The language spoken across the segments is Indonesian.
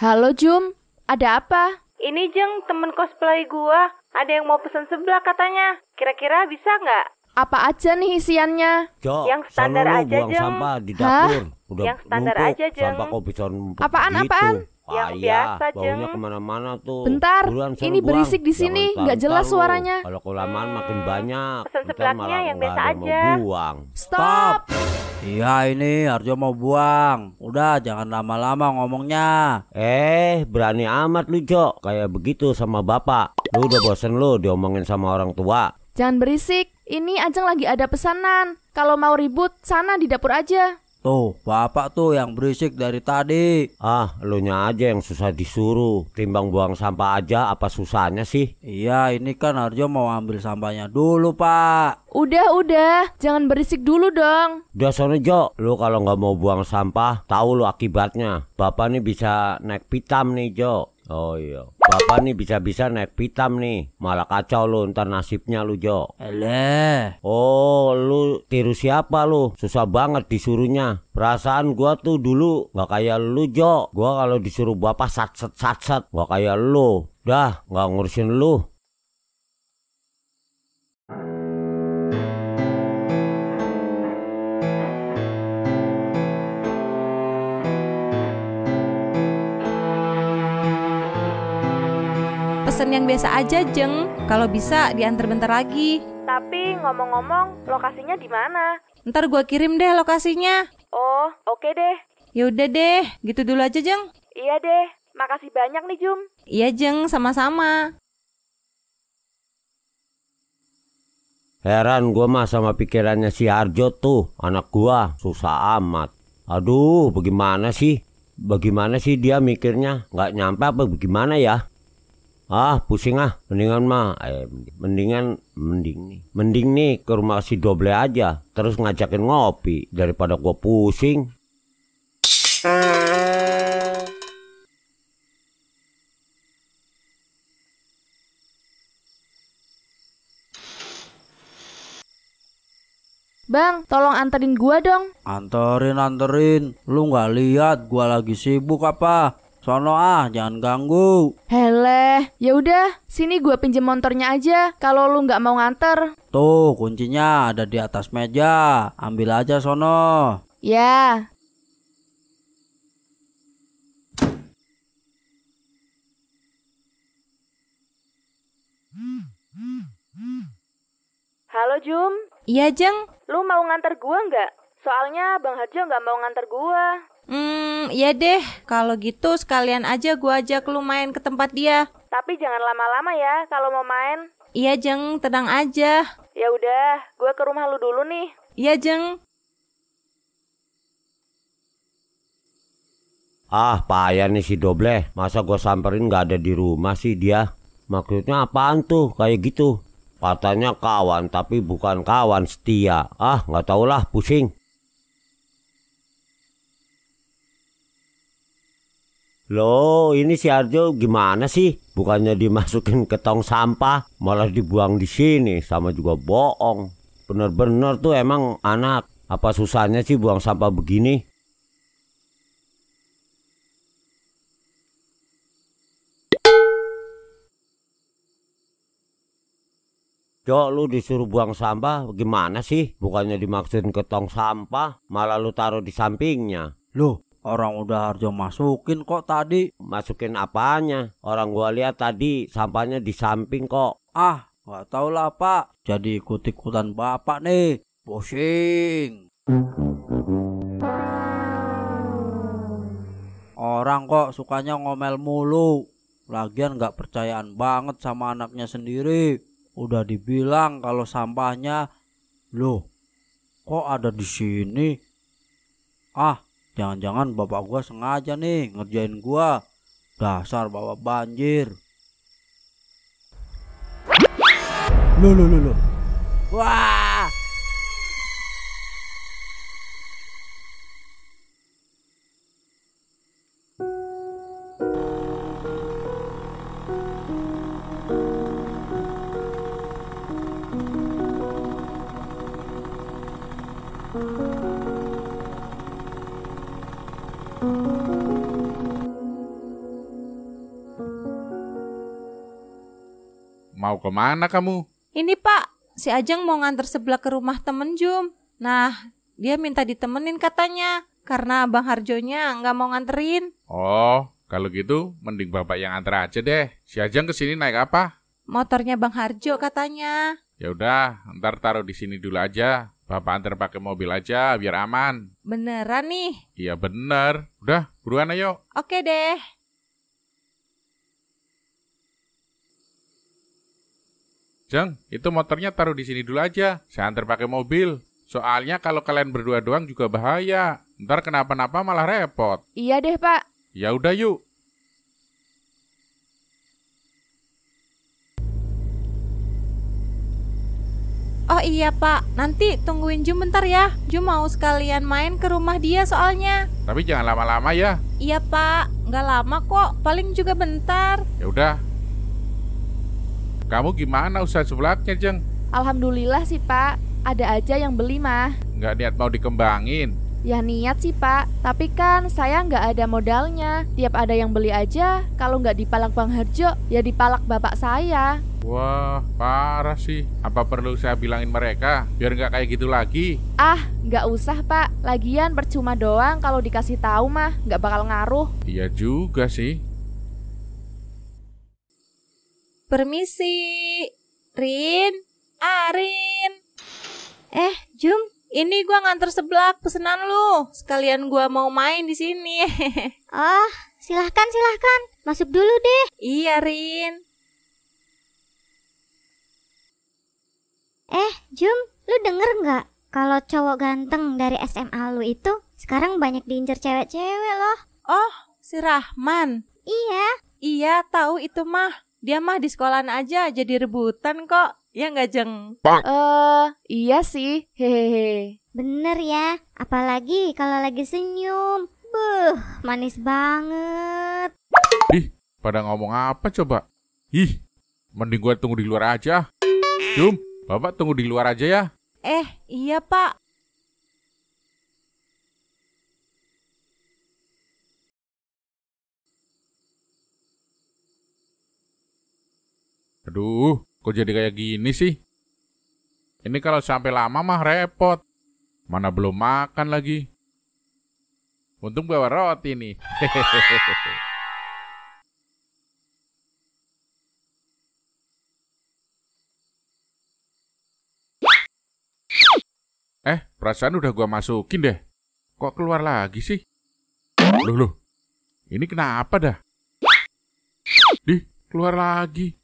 Halo Jum, ada apa? Ini Jeng, temen cosplay gua. Ada yang mau pesan sebelah katanya. Kira-kira bisa nggak? Apa aja nih isiannya? Jo, yang standar aja, Jeng. dapur. Hah? yang standar aja, Jeng. Apaan-apaan? Gitu. Apaan? yang biasa jeng. kemana-mana tuh. Bentar, Buruan, ini buang. berisik di sini, nggak jelas lo. suaranya. Kalau kelamaan hmm. makin banyak. Pesan sebelahnya yang biasa aja. buang. Stop. Iya ini Arjo mau buang. Udah jangan lama-lama ngomongnya. Eh berani amat lu Jo. Kayak begitu sama bapak. Lu udah bosen lu diomongin sama orang tua. Jangan berisik. Ini Ajeng lagi ada pesanan. Kalau mau ribut, sana di dapur aja. Tuh, bapak tuh yang berisik dari tadi. Ah, elunya aja yang susah disuruh. Timbang buang sampah aja, apa susahnya sih? Iya, ini kan Arjo mau ambil sampahnya dulu, Pak. Udah, udah. Jangan berisik dulu dong. Udah sono, Jo. Lu kalau nggak mau buang sampah, tahu lu akibatnya. Bapak nih bisa naik pitam nih, Jo. Oh iya. Bapak nih bisa-bisa naik pitam nih. Malah kacau lu ntar nasibnya lu, Jo. Eleh. Eh, oh, lu tiru siapa lo? susah banget disuruhnya perasaan gua tuh dulu gak kayak lu Jo gua kalau disuruh bapak sat sat sat sat gak kayak lu dah gak ngurusin lu Pesan yang biasa aja, Jeng. Kalau bisa diantar bentar lagi. Tapi ngomong-ngomong, lokasinya di mana? Ntar gua kirim deh lokasinya. Oh, oke okay deh. Yaudah deh, gitu dulu aja, Jeng. Iya deh, makasih banyak nih, Jum. Iya, Jeng, sama-sama. Heran gua mah sama pikirannya si Arjo tuh, anak gua susah amat. Aduh, bagaimana sih? Bagaimana sih dia mikirnya? Nggak nyampe apa bagaimana ya? ah pusing ah mendingan mah eh, mendingan mending nih mending nih ke rumah si doble aja terus ngajakin ngopi daripada gua pusing Bang, tolong anterin gua dong. Anterin, anterin. Lu nggak lihat gua lagi sibuk apa? Sono ah, jangan ganggu. Hele, ya udah, sini gue pinjem motornya aja kalau lu nggak mau nganter. Tuh, kuncinya ada di atas meja. Ambil aja sono. Ya. Halo Jum. Iya Jeng. Lu mau nganter gua nggak? Soalnya Bang Harjo nggak mau nganter gua. Hmm, iya deh. Kalau gitu sekalian aja gua ajak lu main ke tempat dia. Tapi jangan lama-lama ya kalau mau main. Iya, Jeng, tenang aja. Ya udah, gua ke rumah lu dulu nih. Iya, Jeng. Ah, payah nih si Doble. Masa gua samperin gak ada di rumah sih dia? Maksudnya apaan tuh kayak gitu? Katanya kawan tapi bukan kawan setia. Ah, nggak lah. pusing. Loh, ini si Arjo gimana sih? Bukannya dimasukin ke tong sampah, malah dibuang di sini. Sama juga bohong. Bener-bener tuh emang anak. Apa susahnya sih buang sampah begini? Cok, lu disuruh buang sampah gimana sih? Bukannya dimaksudin ke tong sampah, malah lu taruh di sampingnya. Loh, Orang udah Harjo masukin kok tadi. Masukin apanya? Orang gua lihat tadi sampahnya di samping kok. Ah, nggak tau lah Pak. Jadi ikut-ikutan Bapak nih. Pusing. Orang kok sukanya ngomel mulu. Lagian nggak percayaan banget sama anaknya sendiri. Udah dibilang kalau sampahnya, loh, kok ada di sini? Ah, Jangan-jangan bapak gua sengaja nih ngerjain gua. Dasar bawa banjir. Loh, loh, loh, loh. Wah. thank you Mau kemana kamu? Ini pak, si Ajeng mau nganter sebelah ke rumah temen Jum. Nah, dia minta ditemenin katanya. Karena Bang Harjonya nggak mau nganterin. Oh, kalau gitu mending bapak yang antar aja deh. Si Ajeng kesini naik apa? Motornya Bang Harjo katanya. Ya udah, ntar taruh di sini dulu aja. Bapak antar pakai mobil aja biar aman. Beneran nih? Iya bener. Udah, buruan ayo. Oke deh. Jeng, itu motornya taruh di sini dulu aja. Saya antar pakai mobil. Soalnya kalau kalian berdua doang juga bahaya. Ntar kenapa-napa malah repot. Iya deh, Pak. Ya udah yuk. Oh iya pak, nanti tungguin Jum bentar ya. Jum mau sekalian main ke rumah dia soalnya. Tapi jangan lama-lama ya. Iya pak, nggak lama kok. Paling juga bentar. Ya udah. Kamu gimana usaha sulapnya, Jeng? Alhamdulillah sih pak. Ada aja yang beli mah. Nggak niat mau dikembangin. Ya niat sih pak, tapi kan saya nggak ada modalnya Tiap ada yang beli aja, kalau nggak dipalak Bang Harjo, ya dipalak bapak saya Wah, parah sih Apa perlu saya bilangin mereka, biar nggak kayak gitu lagi? Ah, nggak usah pak, lagian percuma doang kalau dikasih tahu mah, nggak bakal ngaruh Iya juga sih Permisi, Rin, Arin Eh, Jung, ini gua nganter seblak pesenan lu. Sekalian gua mau main di sini. oh, silahkan silahkan. Masuk dulu deh. Iya, Rin. Eh, Jum, lu denger nggak? Kalau cowok ganteng dari SMA lu itu sekarang banyak diincar cewek-cewek loh. Oh, si Rahman. Iya. Iya, tahu itu mah. Dia mah di sekolahan aja jadi rebutan kok. Iya nggak Jeng? Eh, uh, iya sih. Hehehe. Bener ya, apalagi kalau lagi senyum. Buh, manis banget. Ih, pada ngomong apa coba? Ih, mending gue tunggu di luar aja. Jum, Bapak tunggu di luar aja ya. Eh, iya Pak. Aduh, Kok jadi kayak gini sih? Ini kalau sampai lama mah repot. Mana belum makan lagi. Untung bawa roti nih. eh, perasaan udah gua masukin deh. Kok keluar lagi sih? Loh, loh. Ini kenapa dah? Dih, keluar lagi.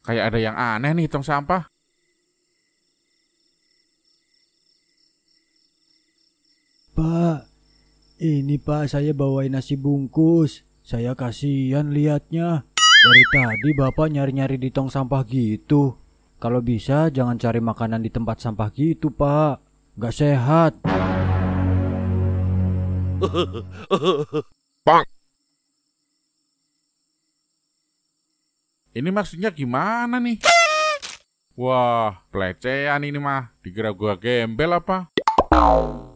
Kayak ada yang aneh nih tong sampah. Pak, ini pak saya bawain nasi bungkus. Saya kasihan liatnya. Dari tadi bapak nyari-nyari di tong sampah gitu. Kalau bisa jangan cari makanan di tempat sampah gitu pak. Gak sehat. Bang. Ini maksudnya gimana nih? Wah, pelecehan ini mah. Dikira gua gembel apa?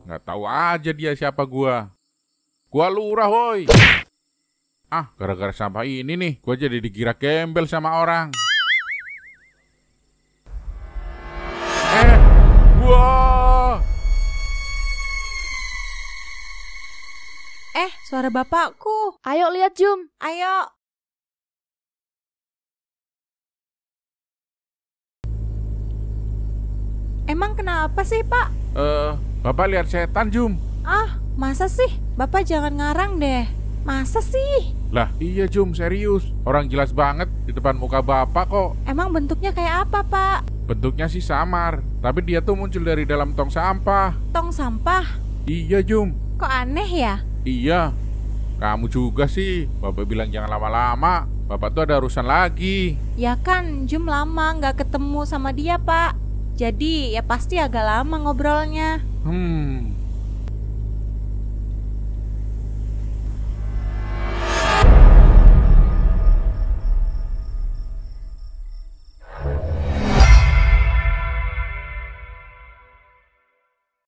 Nggak tahu aja dia siapa gua. Gua lurah, woi. Ah, gara-gara sampah ini nih, gua jadi dikira gembel sama orang. Eh, gua. Eh, suara bapakku. Ayo lihat Jum. Ayo. Emang kenapa sih, Pak? Eh, uh, Bapak lihat setan, Jum. Ah, masa sih? Bapak jangan ngarang deh. Masa sih? Lah, iya Jum, serius. Orang jelas banget di depan muka Bapak kok. Emang bentuknya kayak apa, Pak? Bentuknya sih samar, tapi dia tuh muncul dari dalam tong sampah. Tong sampah? Iya, Jum. Kok aneh ya? Iya. Kamu juga sih. Bapak bilang jangan lama-lama. Bapak tuh ada urusan lagi. Ya kan, Jum lama nggak ketemu sama dia, Pak. Jadi ya pasti agak lama ngobrolnya. Hmm,